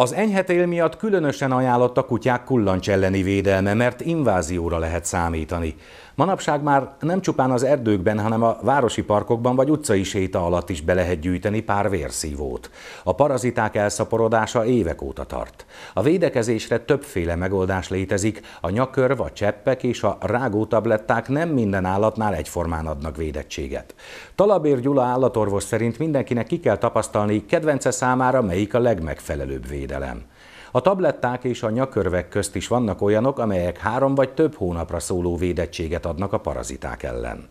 Az enyhetél miatt különösen ajánlott a kutyák kullancs elleni védelme, mert invázióra lehet számítani. Manapság már nem csupán az erdőkben, hanem a városi parkokban vagy utcai séta alatt is be lehet gyűjteni pár vérszívót. A paraziták elszaporodása évek óta tart. A védekezésre többféle megoldás létezik, a nyakörv, a cseppek és a rágótabletták nem minden állatnál egyformán adnak védettséget. Talabér Gyula állatorvos szerint mindenkinek ki kell tapasztalni kedvence számára, melyik a legmegfelelőbb védelme védelem. A tabletták és a nyakörvek közt is vannak olyanok, amelyek három vagy több hónapra szóló védettséget adnak a paraziták ellen.